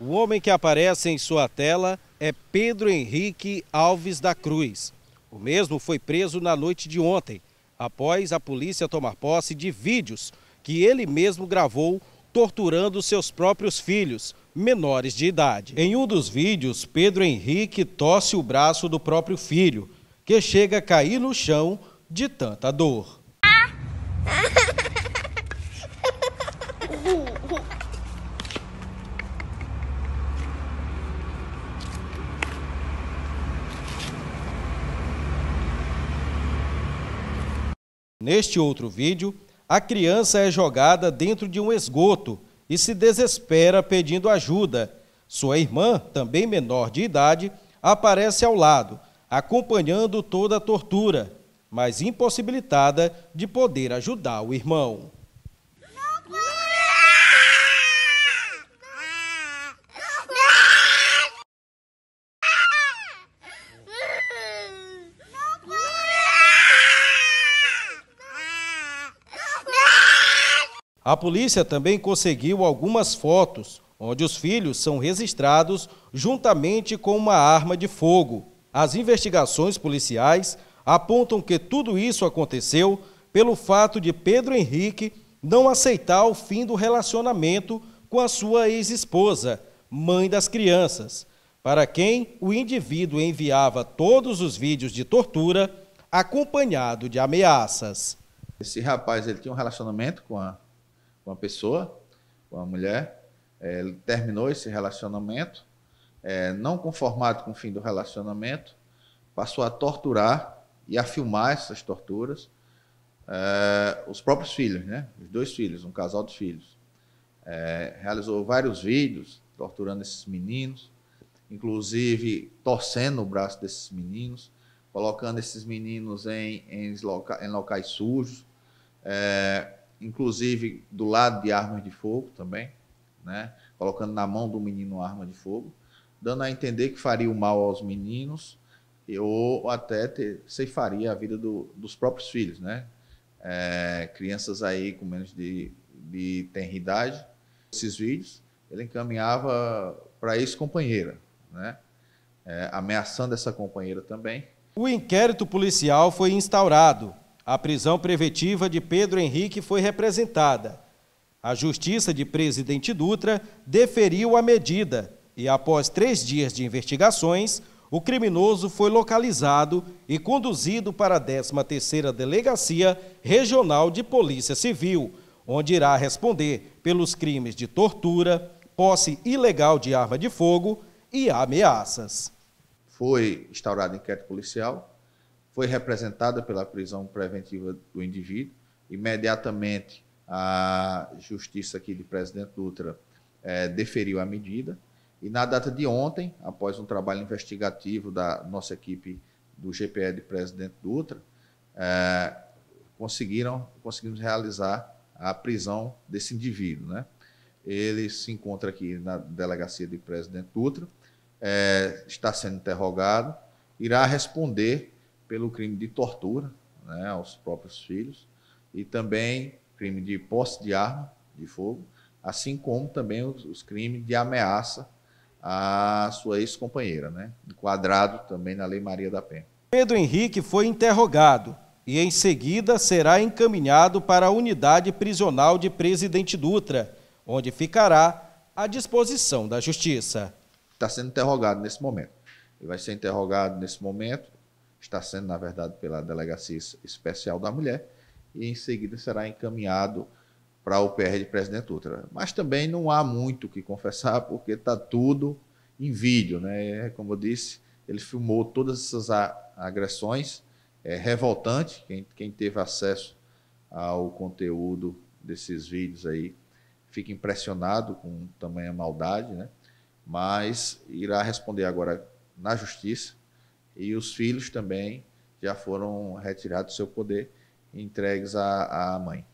O homem que aparece em sua tela é Pedro Henrique Alves da Cruz. O mesmo foi preso na noite de ontem, após a polícia tomar posse de vídeos que ele mesmo gravou torturando seus próprios filhos, menores de idade. Em um dos vídeos, Pedro Henrique tosse o braço do próprio filho, que chega a cair no chão de tanta dor. Neste outro vídeo, a criança é jogada dentro de um esgoto e se desespera pedindo ajuda. Sua irmã, também menor de idade, aparece ao lado, acompanhando toda a tortura, mas impossibilitada de poder ajudar o irmão. A polícia também conseguiu algumas fotos onde os filhos são registrados juntamente com uma arma de fogo. As investigações policiais apontam que tudo isso aconteceu pelo fato de Pedro Henrique não aceitar o fim do relacionamento com a sua ex-esposa, mãe das crianças, para quem o indivíduo enviava todos os vídeos de tortura acompanhado de ameaças. Esse rapaz ele tinha um relacionamento com a com uma pessoa, com uma mulher. É, eh, ele terminou esse relacionamento, é, não conformado com o fim do relacionamento, passou a torturar e a filmar essas torturas é, os próprios filhos, né? Os dois filhos, um casal de filhos. realizou vários vídeos torturando esses meninos, inclusive torcendo o braço desses meninos, colocando esses meninos em, em, loca, em locais sujos, é, inclusive do lado de armas de fogo também, né? colocando na mão do menino arma de fogo, dando a entender que faria o mal aos meninos ou até ter, ceifaria a vida do, dos próprios filhos. Né? É, crianças aí com menos de, de tenridade, esses vídeos, ele encaminhava para a ex-companheira, né? É, ameaçando essa companheira também. O inquérito policial foi instaurado a prisão preventiva de Pedro Henrique foi representada. A Justiça de Presidente Dutra deferiu a medida e, após três dias de investigações, o criminoso foi localizado e conduzido para a 13ª Delegacia Regional de Polícia Civil, onde irá responder pelos crimes de tortura, posse ilegal de arma de fogo e ameaças. Foi instaurado inquérito policial, foi representada pela prisão preventiva do indivíduo. Imediatamente, a Justiça aqui de Presidente Dutra é, deferiu a medida. E na data de ontem, após um trabalho investigativo da nossa equipe do GPE de Presidente Dutra, é, conseguiram, conseguimos realizar a prisão desse indivíduo. Né? Ele se encontra aqui na delegacia de Presidente Dutra, é, está sendo interrogado, irá responder pelo crime de tortura né, aos próprios filhos e também crime de posse de arma de fogo, assim como também os, os crimes de ameaça à sua ex-companheira, né, enquadrado também na Lei Maria da Penha. Pedro Henrique foi interrogado e em seguida será encaminhado para a unidade prisional de Presidente Dutra, onde ficará à disposição da Justiça. Está sendo interrogado nesse momento. Ele vai ser interrogado nesse momento está sendo, na verdade, pela Delegacia Especial da Mulher, e em seguida será encaminhado para o PR de Presidente Dutra. Mas também não há muito o que confessar, porque está tudo em vídeo. Né? É, como eu disse, ele filmou todas essas agressões, é revoltante, quem, quem teve acesso ao conteúdo desses vídeos aí fica impressionado com tamanha maldade, né? mas irá responder agora na justiça e os filhos também já foram retirados do seu poder e entregues à, à mãe.